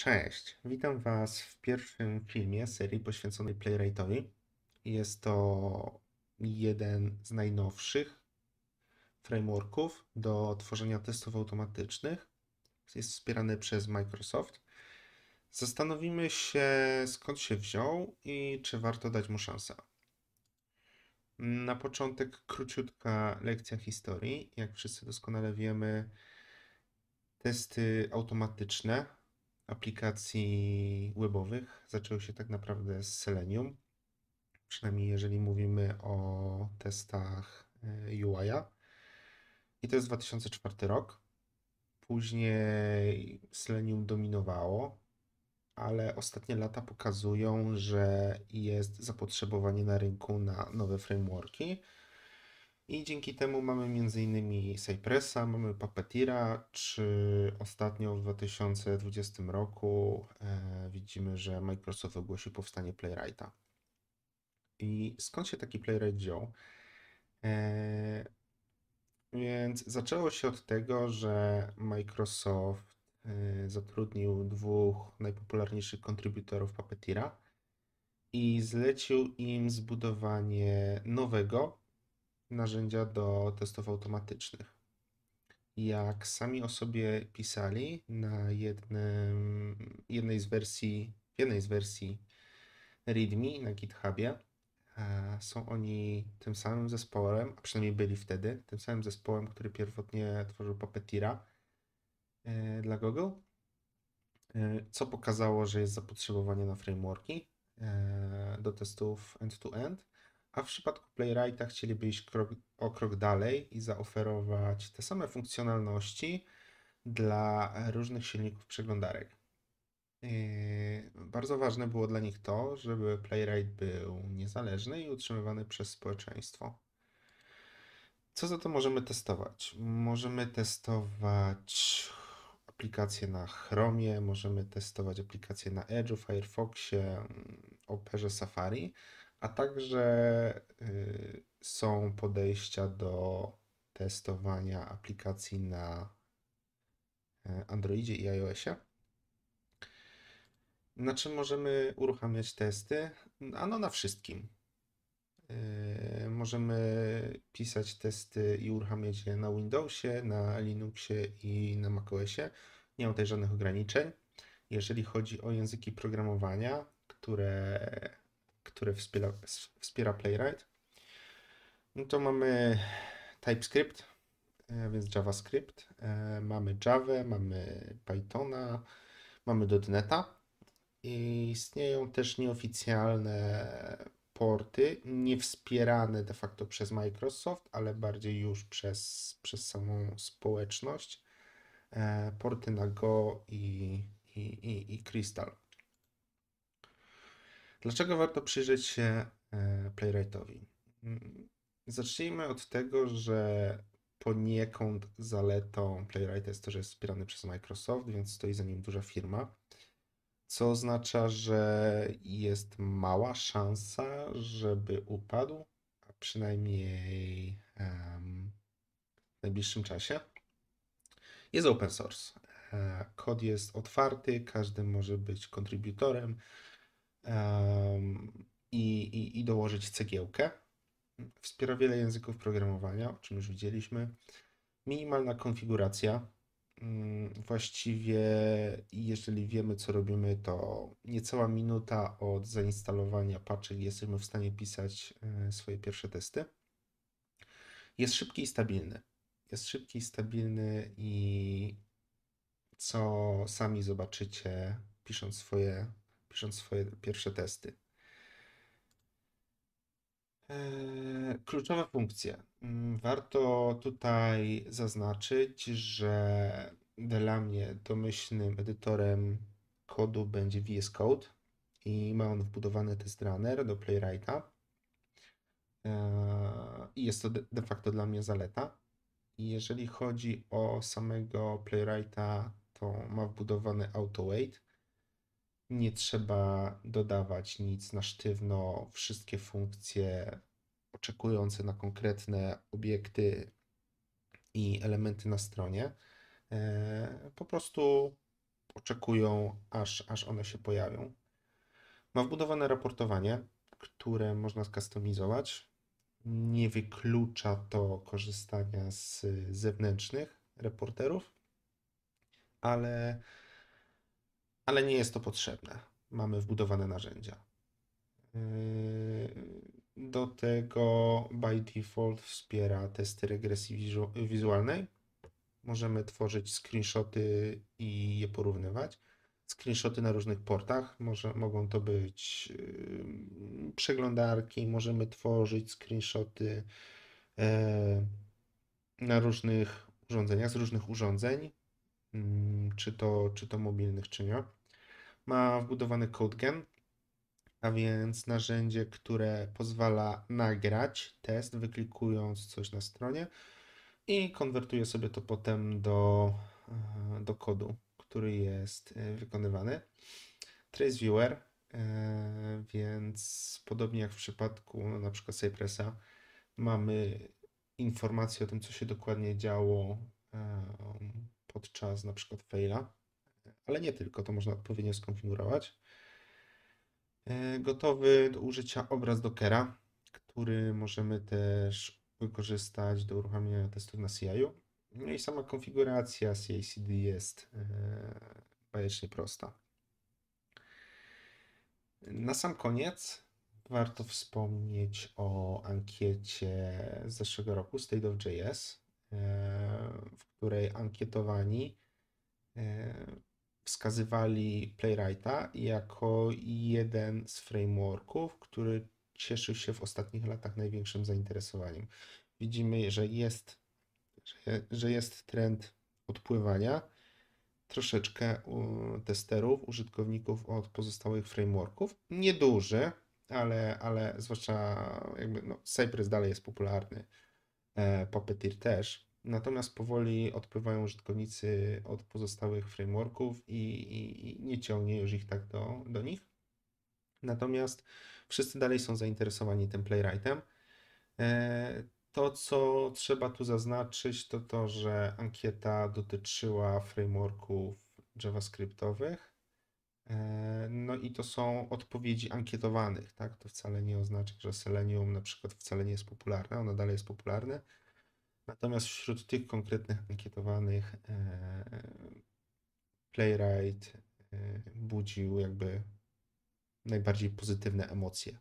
Cześć, witam Was w pierwszym filmie serii poświęconej Playwrightowi. Jest to jeden z najnowszych frameworków do tworzenia testów automatycznych. Jest wspierany przez Microsoft. Zastanowimy się, skąd się wziął i czy warto dać mu szansę. Na początek króciutka lekcja historii. Jak wszyscy doskonale wiemy, testy automatyczne aplikacji webowych zaczęły się tak naprawdę z Selenium. Przynajmniej jeżeli mówimy o testach e, UI'a. I to jest 2004 rok. Później Selenium dominowało, ale ostatnie lata pokazują, że jest zapotrzebowanie na rynku na nowe frameworki i dzięki temu mamy m.in. Cypressa, mamy Puppeteera, czy ostatnio w 2020 roku e, widzimy, że Microsoft ogłosił powstanie Playwrighta. I skąd się taki Playwright wziął? E, więc zaczęło się od tego, że Microsoft e, zatrudnił dwóch najpopularniejszych kontrybutorów Puppeteera i zlecił im zbudowanie nowego, narzędzia do testów automatycznych. Jak sami o sobie pisali na jednym, jednej z wersji, w jednej z wersji README na GitHubie, e, są oni tym samym zespołem, a przynajmniej byli wtedy, tym samym zespołem, który pierwotnie tworzył Puppeteera e, dla Google, e, co pokazało, że jest zapotrzebowanie na frameworki do testów end-to-end. -end a w przypadku Playwrighta chcieliby iść krok, o krok dalej i zaoferować te same funkcjonalności dla e, różnych silników przeglądarek. Yy, bardzo ważne było dla nich to, żeby Playwright był niezależny i utrzymywany przez społeczeństwo. Co za to możemy testować? Możemy testować aplikacje na Chromie, możemy testować aplikacje na Edge'u, Firefoxie, mm, Operze Safari, a także y, są podejścia do testowania aplikacji na e, Androidzie i iOSie. Na czym możemy uruchamiać testy? Ano na wszystkim. E, możemy pisać testy i uruchamiać je na Windowsie, na Linuxie i na macOSie. Nie ma tutaj żadnych ograniczeń. Jeżeli chodzi o języki programowania, które który wspiera, wspiera Playwright. No to mamy TypeScript, e, więc JavaScript, e, mamy Java, mamy Pythona, mamy .NETa i istnieją też nieoficjalne porty, nie wspierane de facto przez Microsoft, ale bardziej już przez, przez samą społeczność, e, porty na Go i, i, i, i Crystal. Dlaczego warto przyjrzeć się e, Playwrightowi? Mm, zacznijmy od tego, że poniekąd zaletą Playwrighta jest to, że jest wspierany przez Microsoft, więc stoi za nim duża firma, co oznacza, że jest mała szansa, żeby upadł, a przynajmniej um, w najbliższym czasie. Jest open source. E, kod jest otwarty, każdy może być kontrybutorem i, i, i dołożyć cegiełkę. Wspiera wiele języków programowania, o czym już widzieliśmy. Minimalna konfiguracja. Mm, właściwie, jeżeli wiemy, co robimy, to niecała minuta od zainstalowania paczek jesteśmy w stanie pisać e, swoje pierwsze testy. Jest szybki i stabilny. Jest szybki i stabilny, i co sami zobaczycie, pisząc swoje pisząc swoje pierwsze testy. E, Kluczowe funkcje. Mm, warto tutaj zaznaczyć, że dla mnie domyślnym edytorem kodu będzie VS Code i ma on wbudowany test runner do Playwrighta. E, I jest to de facto dla mnie zaleta. Jeżeli chodzi o samego Playwrighta, to ma wbudowany AutoWait, nie trzeba dodawać nic na sztywno. Wszystkie funkcje oczekujące na konkretne obiekty i elementy na stronie e, po prostu oczekują, aż, aż one się pojawią. Ma wbudowane raportowanie, które można skustomizować. Nie wyklucza to korzystania z zewnętrznych reporterów, ale ale nie jest to potrzebne. Mamy wbudowane narzędzia. Yy, do tego by default wspiera testy regresji wizualnej. Możemy tworzyć screenshoty i je porównywać. Screenshoty na różnych portach. Może, mogą to być yy, przeglądarki, możemy tworzyć screenshoty yy, na różnych urządzeniach, z różnych urządzeń. Yy czy to, czy to mobilnych, czy nie. Ma wbudowany CodeGen, a więc narzędzie, które pozwala nagrać test, wyklikując coś na stronie i konwertuje sobie to potem do, e, do kodu, który jest e, wykonywany. Trace Viewer, e, więc podobnie jak w przypadku no, na przykład Cypressa, mamy informacje o tym, co się dokładnie działo podczas na przykład faila, ale nie tylko, to można odpowiednio skonfigurować. E, gotowy do użycia obraz Dockera, który możemy też wykorzystać do uruchamiania testów na CI-u. No i sama konfiguracja CI/CD jest e, bajecznie prosta. Na sam koniec warto wspomnieć o ankiecie z zeszłego roku State of JS, E, w której ankietowani e, wskazywali Playwrighta jako jeden z frameworków, który cieszył się w ostatnich latach największym zainteresowaniem. Widzimy, że jest, że, jest trend odpływania troszeczkę testerów, użytkowników od pozostałych frameworków. Nieduży, ale, ale zwłaszcza jakby no, Cypress dalej jest popularny. E, Puppeteer też. Natomiast powoli odpływają użytkownicy od pozostałych frameworków i, i, i, nie ciągnie już ich tak do, do nich. Natomiast wszyscy dalej są zainteresowani tym playwrightem. E, to, co trzeba tu zaznaczyć, to to, że ankieta dotyczyła frameworków JavaScriptowych, E, no i to są odpowiedzi ankietowanych, tak? To wcale nie oznacza, że Selenium na przykład wcale nie jest popularne, ono dalej jest popularne. Natomiast wśród tych konkretnych ankietowanych e, Playwright e, budził jakby najbardziej pozytywne emocje.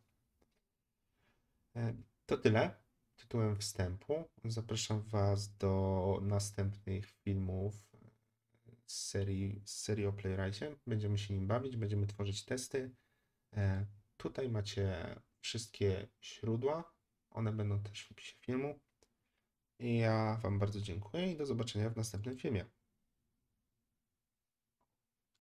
To tyle tytułem wstępu. Zapraszam Was do następnych filmów z serii, z serii o Playwrightie. Będziemy się nim bawić, będziemy tworzyć testy. E, tutaj macie wszystkie źródła. One będą też w opisie filmu. Ja Wam bardzo dziękuję i do zobaczenia w następnym filmie.